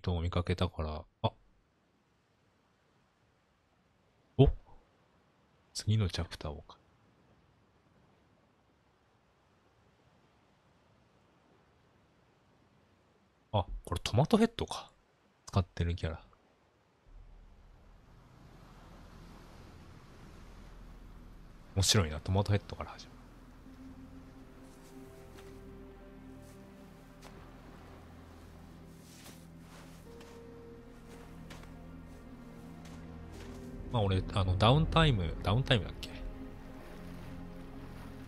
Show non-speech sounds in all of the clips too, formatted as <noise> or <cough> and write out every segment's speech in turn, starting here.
トを見かけたから、あお次のチャプターをか。あ、これトマトヘッドか。使ってるキャラ。面白いな、トマトヘッドから始まる。まあ俺、あの、ダウンタイム、ダウンタイムだっけ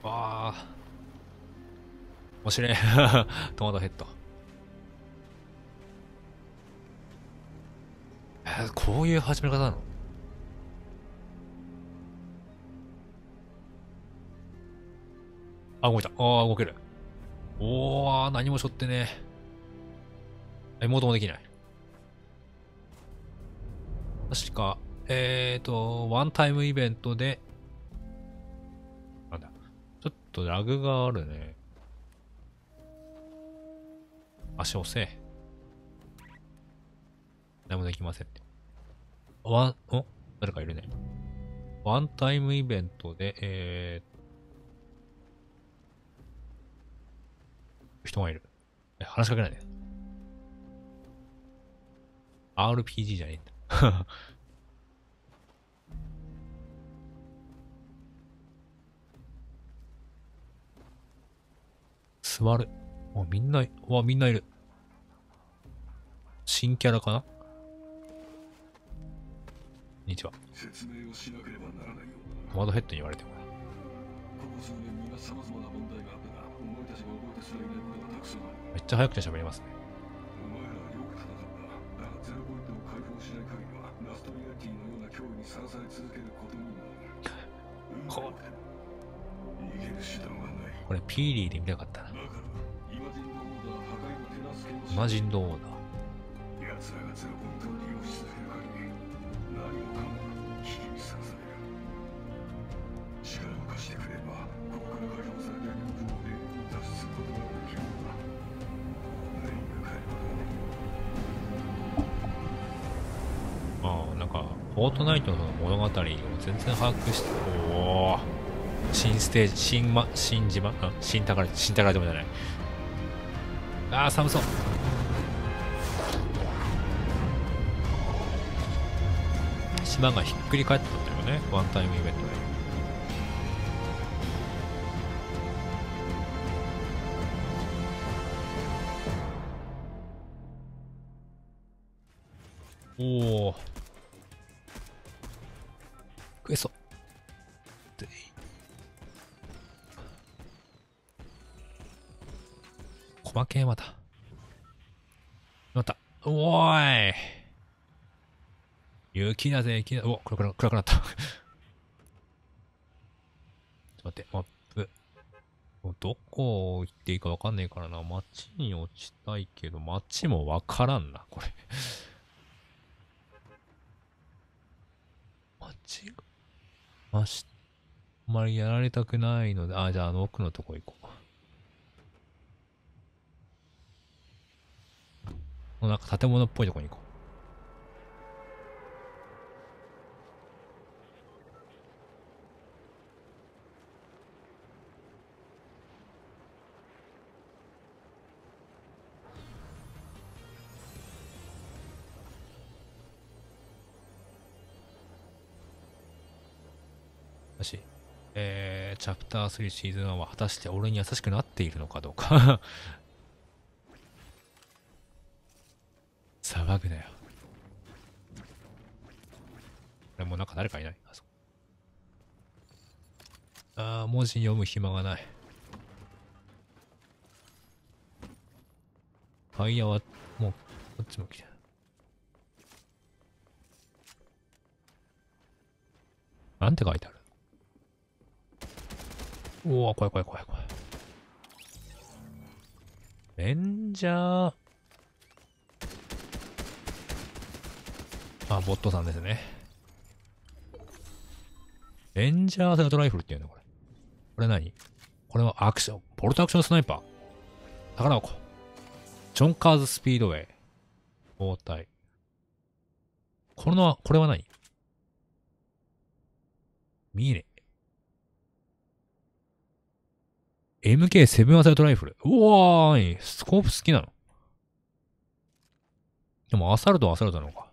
わあ。面白い。<laughs> トマトヘッド。えー、こういう始め方なのあ、動いた。ああ、動ける。おー、何もしょってね。妹もできない。確か、えっ、ー、と、ワンタイムイベントで、なんだ、ちょっとラグがあるね。足押せ。何もできません。ワン、お誰かいるね。ワンタイムイベントで、えー、人がいる。え、話しかけないで、RPG じゃねえんだ。座る。あ、みんな、わ、みんないる。新キャラかなこんにちは。説明をしなければならないよ。マドヘッドに言われてもここ数年みんな様々な問題があったが、お前たちが覚えてすらいないことがたくさんある。めっちゃ早くて喋りますね。お前らはよく戦った。だがゼロポイントを解放しない限りは、ラストリアリティのような脅威にさらされ続けることになる。こ逃げる手段はない。これピーリーで見なかったな。マジンドオ奴らがゼロン利用しる限り何もかもさる力を貸してくればここから解放されで脱出することができるだるああなんかフォートナイトの物語を全然把握しておお新ステージ新,、ま、新島新宝新宝でもじゃないああ寒そう島がひっくり返ったんだよねワンタイムイベントでおお食えそうこまけ、またまたおーい雪だぜ、雪だ。お、暗く暗くなった。ちょっと待って、マップ。もうどこ行っていいかわかんないからな。街に落ちたいけど、街もわからんな、これ。<laughs> 街が、まし、あんまりやられたくないので、あ、じゃああの奥のとこ行こう。なんか建物っぽいとこに行こう。し、えー、チャプター3シーズン1は果たして俺に優しくなっているのかどうか <laughs> 騒ぐなよ。俺もうなんか誰かいないあそあー、文字読む暇がない。ファイヤーは、もう、こっちも来てなんて書いてあるうわ、怖い怖い怖い怖い。レンジャー。あ、ボットさんですね。レンジャーセガトライフルっていうのこれ。これ何これはアクション、ボルトアクションスナイパー。宝箱。ジョンカーズスピードウェイ。包帯。この、これは何ミーレ。MK7 アサルトライフル。うわーい。スコープ好きなのでもアサルトはアサルトなのか。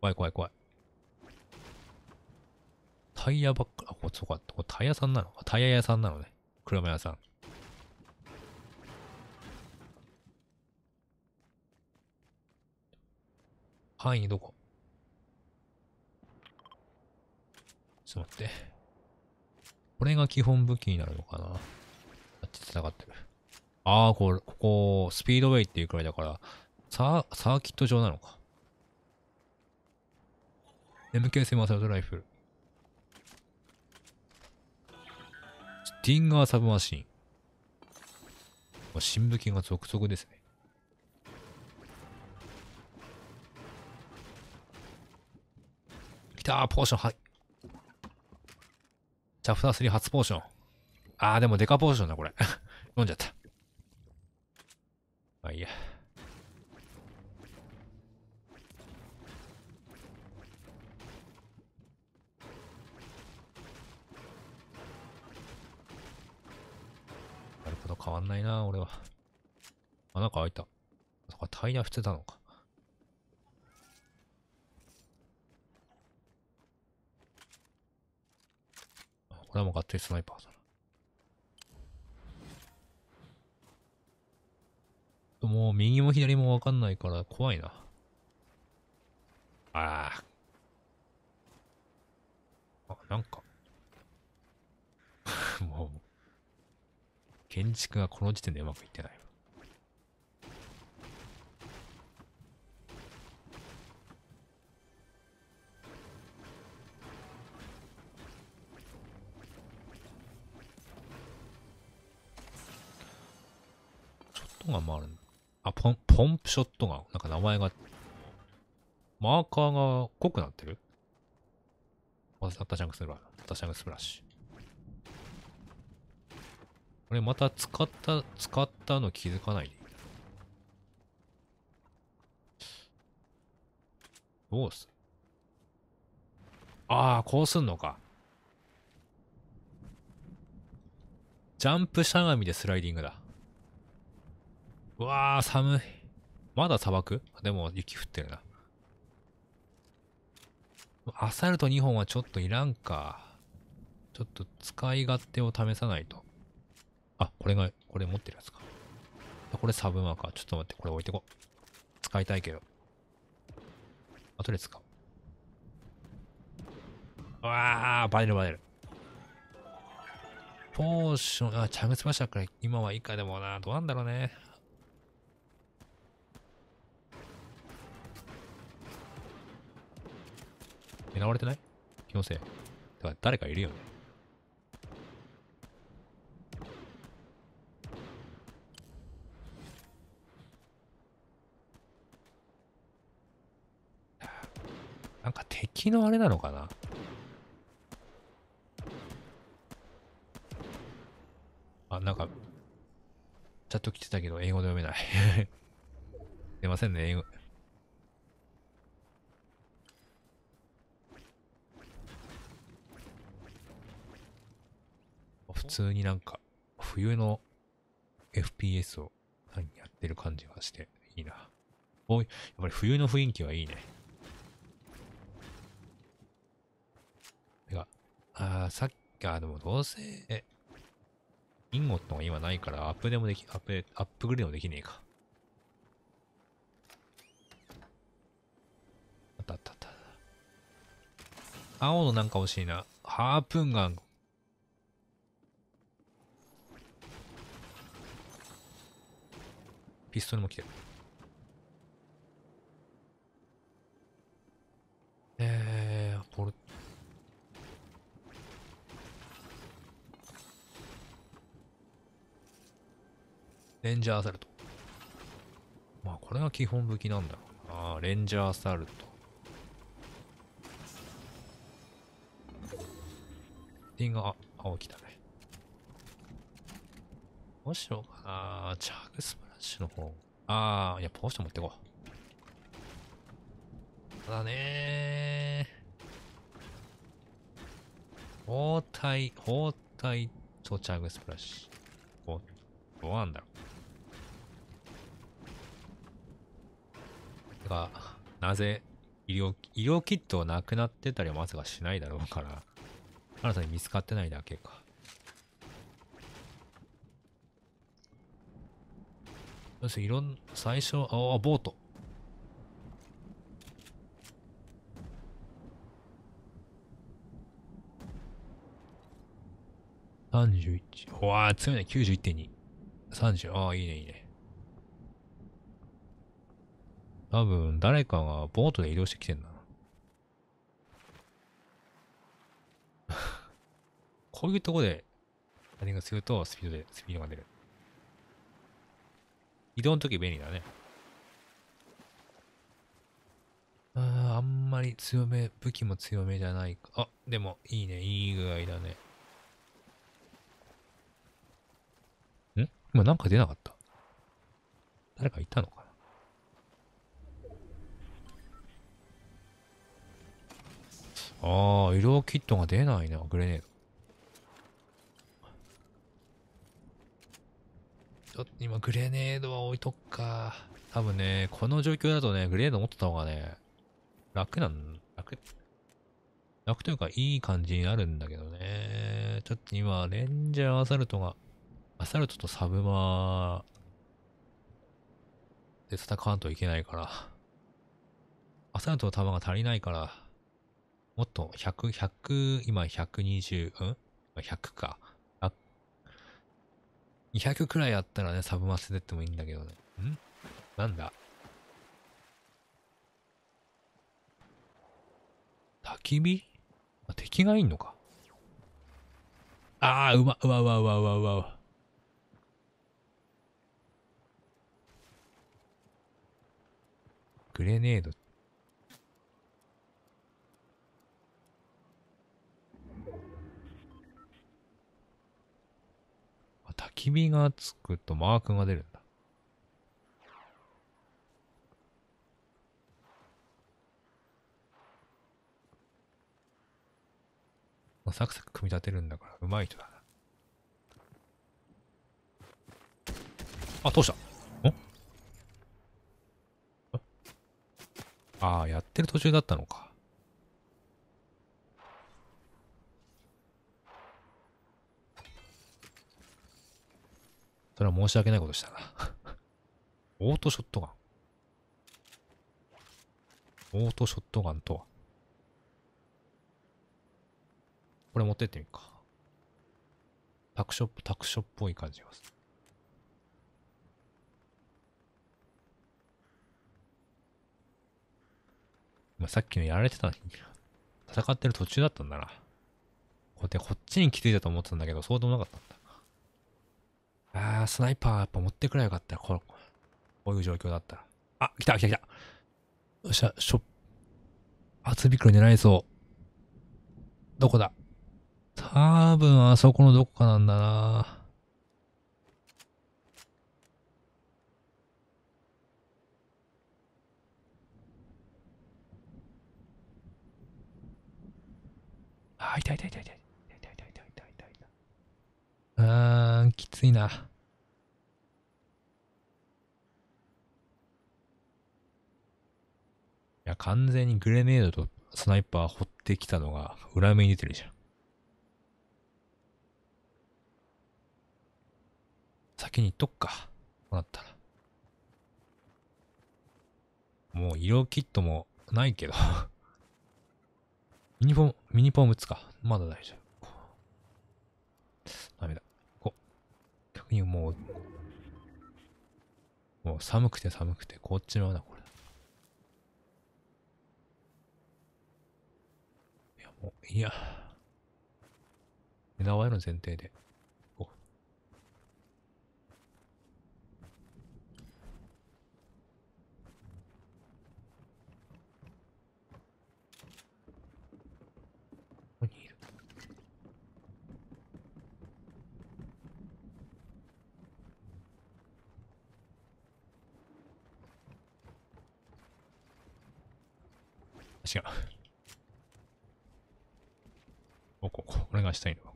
怖い怖い怖い。タイヤばっか、あ、こっちとか、タイヤさんなのタイヤ屋さんなのね。車屋さん。範囲どこちょっと待って。これが基本武器になるのかなあっち繋がってる。ああ、これ、ここ、スピードウェイっていうくらいだから、サー、サーキット場なのか。MK セマサルトライフル。スティンガーサブマシン。新武器が続々ですね。きたーポーションはい。チャプター3初ポーション。あー、でもデカポーションだ、これ。<laughs> 飲んじゃった。まあいいや。やること変わんないな、俺は。あ、なんか開いた。そこはタイヤ捨てたのか。これはもうがっスナイパーだな。もう右も左もわかんないから怖いな。ああ。あ、なんか。<laughs> もう、建築がこの時点でうまくいってない。トガンもあるあ、ポン、ポンプショットガン。なんか名前が、マーカーが濃くなってるあ、タシャンクスプラッシュ。たシャンクスプラッシュ。これまた使った、使ったの気づかないどうすああ、こうすんのか。ジャンプしゃがみでスライディングだ。うわー、寒い。まだ砂漠でも雪降ってるな。アサルト2本はちょっといらんか。ちょっと使い勝手を試さないと。あ、これが、これ持ってるやつか。これサブマーカー。ちょっと待って、これ置いてこう。使いたいけど。あ、とりあえず使う。うわあ、バレるバレる。ポーション、あ、チャムスまシャから今はいいかでもな、どうなんだろうね。われてない気のせい。だから誰かいるよね。なんか敵のあれなのかなあ、なんか、チャット来てたけど英語で読めない <laughs> 出ませんね、英語。通になんか冬の FPS をやってる感じがしていいな。おやっぱり冬の雰囲気はいいね。てか、あさっき、あ、でもどうせ、え、インゴットが今ないからアップでもでき、アップ、アップグレードできねえか。あったあったあった。青のなんか欲しいな。ハープンガンピストルも来てる。えー、ポルレンジャーアサルト。まあ、これが基本武器なんだろうな。レンジャーアサルト。ティンが、あ、青きたね。どうしようかな。チャグスプの方。ああ、いや、ポーション持ってこう。ただね包帯、包帯とチャグスプラッシュ。どうなんだろう。てか、なぜ、医療、医療キットなくなってたりはまさかしないだろうから、新たに見つかってないだけか。そしていろん、最初、ああ、ボート。31。わあ、強いね。91.2。30。ああ、いいね、いいね。多分、誰かがボートで移動してきてんな。<laughs> こういうとこで、何がすると、スピードで、スピードが出る。移動の時便利だね。ああんまり強め、武器も強めじゃないか。あ、でも、いいね。いい具合だね。ん今なんか出なかった誰かいたのかなああ、移動キットが出ないな、グレネード。ちょっと今グレネードは置いとくか。多分ね、この状況だとね、グレネード持ってた方がね、楽なん、楽、楽というかいい感じになるんだけどね。ちょっと今、レンジャーアサルトが、アサルトとサブマーで戦わんといけないから、アサルトの弾が足りないから、もっと100、100、今120、うん ?100 か。200くらいあったらね、サブマスでってもいいんだけどね。んなんだ焚き火あ、敵がいんのか。ああ、うま、うわうわうわうわうわうわ。グレネード焚き火がつくとマークが出るんだ。まあ、サクサク組み立てるんだから、うまい人だな。あ、通した。んああ、やってる途中だったのか。それは申し訳ないことしたな <laughs> オートショットガン。オートショットガンとは。これ持ってってみるか。タクショップ、タクショっぽい感じがする。まあ、さっきのやられてたのに、戦ってる途中だったんだな。こうやってこっちに気づいたと思ってたんだけど、そうでもなかったんだ。ああ、スナイパーやっぱ持ってくればよかったこの、こういう状況だったら。あ、来た来た来た。よっしゃ、しょ、厚ビくロ狙いそう。どこだ多分あそこのどこかなんだなあ、いたいたいたいた。うー、きついな。いや、完全にグレネードとスナイパー掘ってきたのが裏目に出てるじゃん。先に行っとくか。こうなったら。もう医療キットもないけど <laughs> ミニフォーム、ミニフォーム打つか。まだ大丈夫。にもう、もう寒くて寒くてこっちのうな、これ。いや、もう、いや。目わの前提で。違う。こここ、俺がしたいの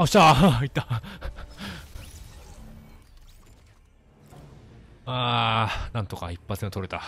あっしゃーいったあーなんとか一発目取れた